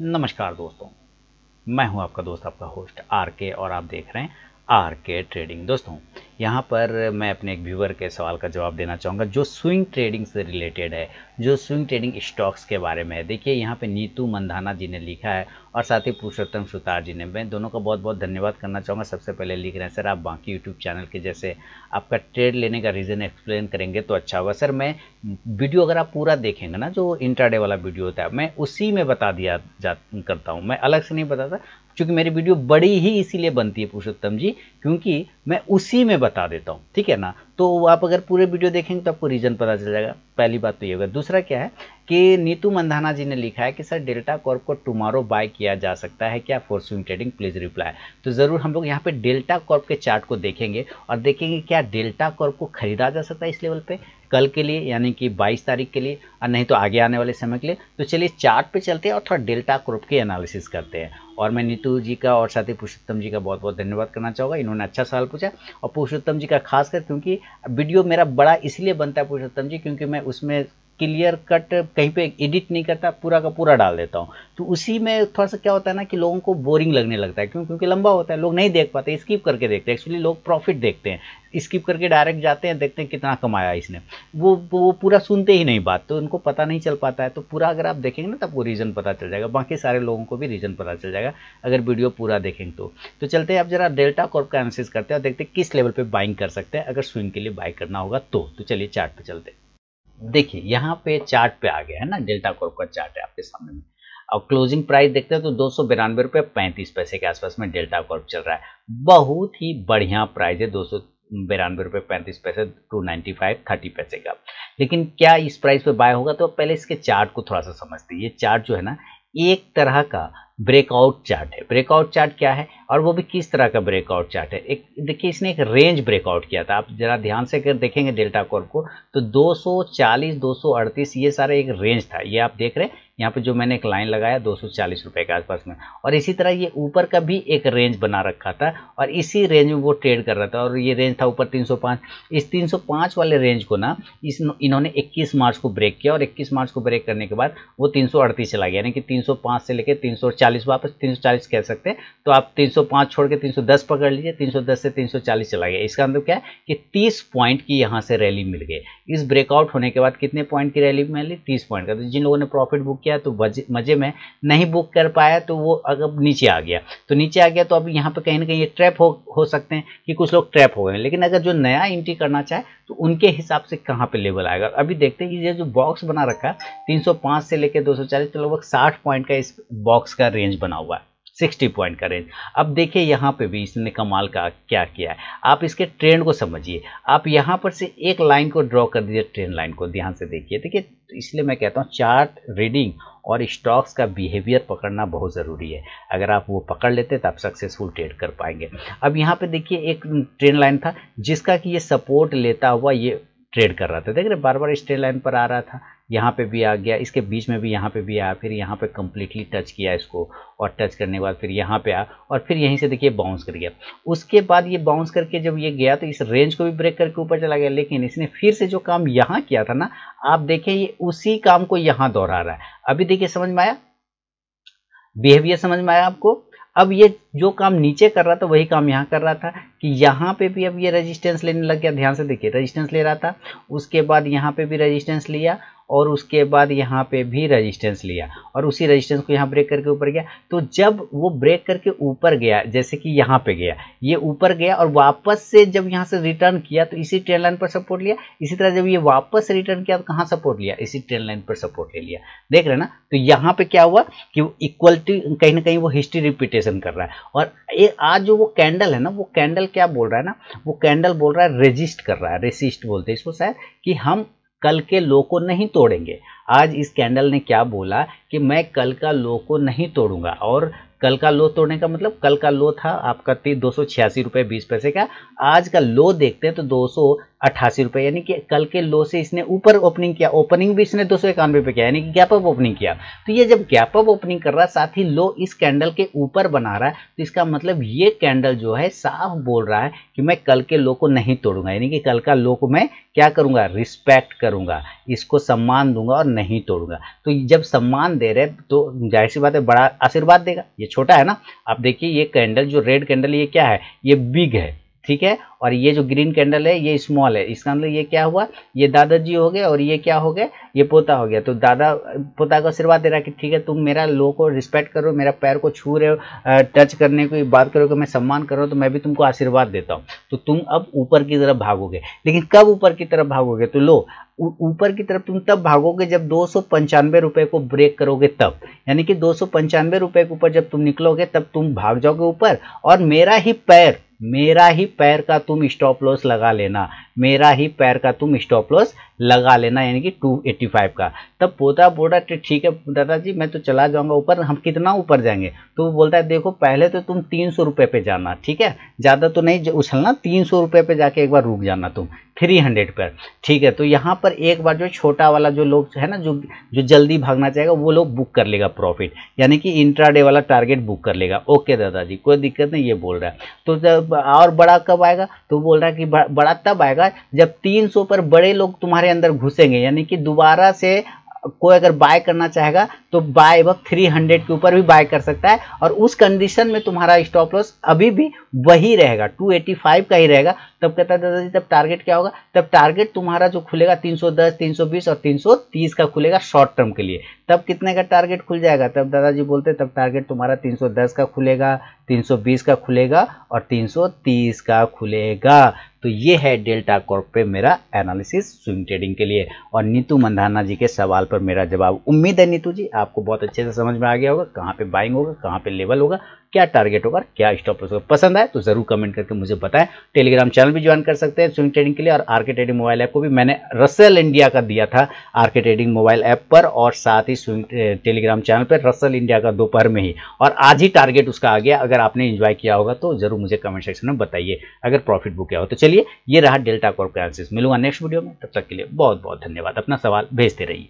नमस्कार दोस्तों मैं हूं आपका दोस्त आपका होस्ट आर के और आप देख रहे हैं आर के ट्रेडिंग दोस्तों यहाँ पर मैं अपने एक व्यूवर के सवाल का जवाब देना चाहूँगा जो स्विंग ट्रेडिंग से रिलेटेड है जो स्विंग ट्रेडिंग स्टॉक्स के बारे में है देखिए यहाँ पे नीतू मंदाना जी ने लिखा है और साथ ही पुरुषोत्तम सुतार जी ने मैं दोनों का बहुत बहुत धन्यवाद करना चाहूँगा सबसे पहले लिख रहे हैं सर आप बाकी यूट्यूब चैनल के जैसे आपका ट्रेड लेने का रीज़न एक्सप्लेन करेंगे तो अच्छा होगा सर मैं वीडियो अगर आप पूरा देखेंगे ना जो इंटरडे वाला वीडियो होता है मैं उसी में बता दिया जा करता हूँ मैं अलग से नहीं बताता क्योंकि मेरी वीडियो बड़ी ही इसीलिए बनती है पुरुषोत्तम जी क्योंकि मैं उसी में बता देता हूँ ठीक है ना तो आप अगर पूरे वीडियो देखेंगे तो आपको रीज़न पता चल जाएगा पहली बात तो ये होगा दूसरा क्या है कि नीतू मंधाना जी ने लिखा है कि सर डेल्टा कॉर्प को टुमारो बाय किया जा सकता है क्या स्विंग ट्रेडिंग प्लीज़ रिप्लाई तो ज़रूर हम लोग यहाँ पे डेल्टा कॉर्प के चार्ट को देखेंगे और देखेंगे क्या डेल्टा कॉर्प को खरीदा जा सकता है इस लेवल पे कल के लिए यानी कि 22 तारीख के लिए और नहीं तो आगे आने वाले समय के लिए तो चलिए चार्ट पे चलते हैं और थोड़ा डेल्टा क्रोप की एनालिसिस करते हैं और मैं नीतू जी का और साथ ही पुरुषोत्तम जी का बहुत बहुत धन्यवाद करना चाहूँगा इन्होंने अच्छा सवाल पूछा और पुरुषोत्तम जी का खासकर क्योंकि वीडियो मेरा बड़ा इसलिए बनता है पुरुषोत्तम जी क्योंकि मैं उसमें क्लियर कट कहीं पे एडिट नहीं करता पूरा का पूरा डाल देता हूँ तो उसी में थोड़ा सा क्या होता है ना कि लोगों को बोरिंग लगने लगता है क्यों क्योंकि लंबा होता है लोग नहीं देख पाते स्किप करके देखते हैं एक्चुअली लोग प्रॉफिट देखते हैं स्किप करके डायरेक्ट जाते हैं देखते हैं कितना कमाया इसने वो वो पूरा सुनते ही नहीं बात तो उनको पता नहीं चल पाता है तो पूरा अगर आप देखेंगे ना तब वो रीज़न पता चल जाएगा बाकी सारे लोगों को भी रीज़न पता चल जाएगा अगर वीडियो पूरा देखेंगे तो तो चलते हैं आप जरा डेल्टा कॉर्प का एनालिसिस करते हैं और देखते हैं किस लेवल पर बाइंग कर सकते हैं अगर स्विंग के लिए बाई करना होगा तो, तो चलिए चार्ट पर चलते हैं देखिए यहाँ पे चार्ट पे आ गया है ना डेल्टा कॉर्प का चार्ट है आपके सामने में और क्लोजिंग प्राइस देखते हैं तो दो सौ बिरानवे रुपये पैंतीस पैसे के आसपास में डेल्टा कॉर्प चल रहा है बहुत ही बढ़िया प्राइस है दो सौ बिरानवे रुपये पैंतीस पैसे टू नाइन्टी फाइव थर्टी पैसे का लेकिन क्या इस प्राइस पे बाय होगा तो पहले इसके चार्ट को थोड़ा सा समझते ये चार्ट जो है ना एक तरह का ब्रेकआउट चार्ट है ब्रेकआउट चार्ट क्या है और वो भी किस तरह का ब्रेकआउट चार्ट है एक देखिए इसने एक रेंज ब्रेकआउट किया था आप जरा ध्यान से अगर देखेंगे डेल्टा कॉर्प को तो 240 238 ये सारे एक रेंज था ये आप देख रहे हैं यहाँ पे जो मैंने एक लाइन लगाया दो रुपए के आसपास में और इसी तरह ये ऊपर का भी एक रेंज बना रखा था और इसी रेंज में वो ट्रेड कर रहा था और ये रेंज था ऊपर 305 इस 305 वाले रेंज को ना इस इन्होंने 21 मार्च को ब्रेक किया और 21 मार्च को ब्रेक करने के बाद वो अड़तीस चला गया यानी कि 305 से लेकर तीन वापस तीन कह सकते हैं तो आप तीन 305 छोड़ के 310 पकड़ लीजिए 310 से 340 चला गया इसका मतलब क्या है कि 30 पॉइंट की यहाँ से रैली मिल गई इस ब्रेकआउट होने के बाद कितने पॉइंट की रैली मिली 30 पॉइंट का तो जिन लोगों ने प्रॉफिट बुक किया तो मजे में नहीं बुक कर पाया तो वो अगर नीचे आ गया तो नीचे आ गया तो अब यहाँ पर कहीं ना कहीं ये ट्रैप हो, हो सकते हैं कि कुछ लोग ट्रैप हो गए लेकिन अगर जो नया एंट्री करना चाहे तो उनके हिसाब से कहाँ पर लेवल आएगा अभी देखते हैं कि ये जो बॉक्स बना रखा है 305 से लेकर 240 तो लगभग 60 पॉइंट का इस बॉक्स का रेंज बना हुआ है 60 पॉइंट का रेंज अब देखिए यहाँ पे भी इसने कमाल का क्या किया है आप इसके ट्रेंड को समझिए आप यहाँ पर से एक लाइन को ड्रॉ कर दीजिए ट्रेंड लाइन को ध्यान से देखिए देखिए इसलिए मैं कहता हूँ चार्ट रीडिंग और स्टॉक्स का बिहेवियर पकड़ना बहुत ज़रूरी है अगर आप वो पकड़ लेते तो आप सक्सेसफुल ट्रेड कर पाएंगे अब यहाँ पर देखिए एक ट्रेन लाइन था जिसका कि ये सपोर्ट लेता हुआ ये ट्रेड कर रहा था देख रहे बार बार इस ट्रेन लाइन पर आ रहा था यहाँ पे भी आ गया इसके बीच में भी यहाँ पे भी आया फिर यहाँ पे कम्प्लीटली टच किया इसको और टच करने के बाद फिर यहाँ पे आया और फिर यहीं से देखिए बाउंस कर गया उसके बाद ये बाउंस करके जब ये गया तो इस रेंज को भी ब्रेक करके ऊपर चला गया लेकिन इसने फिर से जो काम यहाँ किया था ना आप देखें ये उसी काम को यहाँ दोहरा रहा है अभी देखिए समझ में आया बिहेवियर समझ में आया आपको अब ये जो काम नीचे कर रहा था वही काम यहाँ कर रहा था कि यहाँ पे भी अब ये रेजिस्टेंस लेने लग गया ध्यान से देखिए रेजिस्टेंस ले रहा था उसके बाद यहाँ पे भी रेजिस्टेंस लिया और उसके बाद यहाँ पे भी रजिस्टेंस लिया और उसी रजिस्टेंस को यहाँ ब्रेक करके ऊपर गया तो जब वो ब्रेक करके ऊपर गया जैसे कि यहाँ पे गया ये ऊपर गया और वापस से जब यहाँ से रिटर्न किया तो इसी ट्रेन लाइन पर सपोर्ट लिया इसी तरह जब ये वापस रिटर्न किया तो कहाँ सपोर्ट लिया इसी ट्रेन लाइन पर सपोर्ट ले लिया देख रहे ना तो यहाँ पर क्या हुआ कि इक्वलिटी कहीं ना कहीं वो हिस्ट्री रिपीटेशन कर रहा है और ये आज जो वो कैंडल है ना वो कैंडल क्या बोल रहा है ना वो कैंडल बोल रहा है रेजिस्ट कर रहा है रेसिस्ट बोलते हैं इसको शायद कि हम कल के लो को नहीं तोड़ेंगे आज इस कैंडल ने क्या बोला कि मैं कल का लो को नहीं तोड़ूंगा और कल का लो तोड़ने का मतलब कल का लो था आपका दो सौ छियासी रुपये बीस पैसे का आज का लो देखते हैं तो दो सौ रुपये यानी कि कल के लो से इसने ऊपर ओपनिंग किया ओपनिंग भी इसने दो सौ इक्यानवे पे किया यानी कि गैप अप ओपनिंग किया तो ये जब गैप अप ओपनिंग कर रहा है साथ ही लो इस कैंडल के ऊपर बना रहा है तो इसका मतलब ये कैंडल जो है साफ बोल रहा है कि मैं कल के लो को नहीं तोड़ूंगा यानी कि कल का लो को मैं क्या करूंगा रिस्पेक्ट करूंगा इसको सम्मान दूंगा और नहीं तोड़ूंगा तो जब सम्मान दे रहे तो जाहिर सी बात है बड़ा आशीर्वाद देगा ये छोटा है ना आप देखिए ये कैंडल जो रेड कैंडल ये क्या है ये बिग है ठीक है और ये जो ग्रीन कैंडल है ये स्मॉल है इसका मतलब ये क्या हुआ ये दादाजी हो गए और ये क्या हो गए ये पोता हो गया तो दादा पोता को आशीर्वाद दे रहा कि ठीक है तुम मेरा लो को रिस्पेक्ट करो मेरा पैर को छू रहे हो टच करने की बात करो कि मैं सम्मान कर रहा हूँ तो मैं भी तुमको आशीर्वाद देता हूँ तो तुम अब ऊपर की तरफ भागोगे लेकिन कब ऊपर की तरफ भागोगे तो लो ऊपर की तरफ तुम तब भागोगे जब दो रुपए को ब्रेक करोगे तब यानी कि दो रुपए के ऊपर जब तुम निकलोगे तब तुम भाग जाओगे ऊपर और मेरा ही पैर मेरा ही पैर का तुम स्टॉप लॉस लगा लेना मेरा ही पैर का तुम स्टॉप लॉस लगा लेना यानी कि 285 का तब पोता बोला ठीक है दादाजी मैं तो चला जाऊंगा ऊपर हम कितना ऊपर जाएंगे तो वो बोलता है देखो पहले तो तुम तीन सौ पे जाना ठीक है ज़्यादा तो नहीं उछलना तीन सौ पे जाके एक बार रुक जाना तुम थ्री हंड्रेड पर ठीक है तो यहाँ पर एक बार जो छोटा वाला जो लोग है ना जो जो जल्दी भागना चाहेगा वो लोग बुक कर लेगा प्रॉफिट यानी कि इंट्राडे वाला टारगेट बुक कर लेगा ओके दादाजी कोई दिक्कत नहीं ये बोल रहा है तो जब और बड़ा कब आएगा तो बोल रहा है कि बड़ा तब आएगा जब 300 पर बड़े लोग तुम्हारे अंदर घुसेंगे यानी कि दोबारा से कोई अगर बाय करना चाहेगा तो बाय वक्त थ्री हंड्रेड के ऊपर भी बाय कर सकता है और उस कंडीशन में तुम्हारा स्टॉप लॉस अभी भी वही रहेगा टू एटी फाइव का ही रहेगा तब कहता है दादाजी तब टारगेट क्या होगा तब टारगेट तुम्हारा जो खुलेगा तीन सौ दस तीन सौ बीस और तीन सौ तीस का खुलेगा शॉर्ट टर्म के लिए तब कितने का टारगेट खुल जाएगा तब दादाजी बोलते तब टारगेट तुम्हारा तीन सौ दस का खुलेगा 320 का खुलेगा और 330 का खुलेगा तो ये है डेल्टा कॉर्प पे मेरा एनालिसिस स्विंग ट्रेडिंग के लिए और नीतू मंधाना जी के सवाल पर मेरा जवाब उम्मीद है नीतू जी आपको बहुत अच्छे से समझ में आ गया होगा कहाँ पे बाइंग होगा कहाँ पे लेवल होगा क्या टारगेट होगा क्या स्टॉप होगा पसंद आए तो जरूर कमेंट करके मुझे बताएं टेलीग्राम चैनल भी ज्वाइन कर सकते हैं स्विंग ट्रेडिंग के लिए और आर्के ट्रेडिंग मोबाइल ऐप को भी मैंने रसल इंडिया का दिया था आर्के ट्रेडिंग मोबाइल ऐप पर और साथ ही स्विंग टेलीग्राम चैनल पर रसल इंडिया का दोपहर में ही और आज ही टारगेट उसका आ गया अगर आपने इंजॉय किया होगा तो जरूर मुझे कमेंट सेक्शन में बताइए अगर प्रॉफिट बुक किया हो तो चलिए ये रहा डेल्टा कॉर्प मिलूंगा नेक्स्ट वीडियो में तब तक के लिए बहुत बहुत धन्यवाद अपना सवाल भेजते रहिए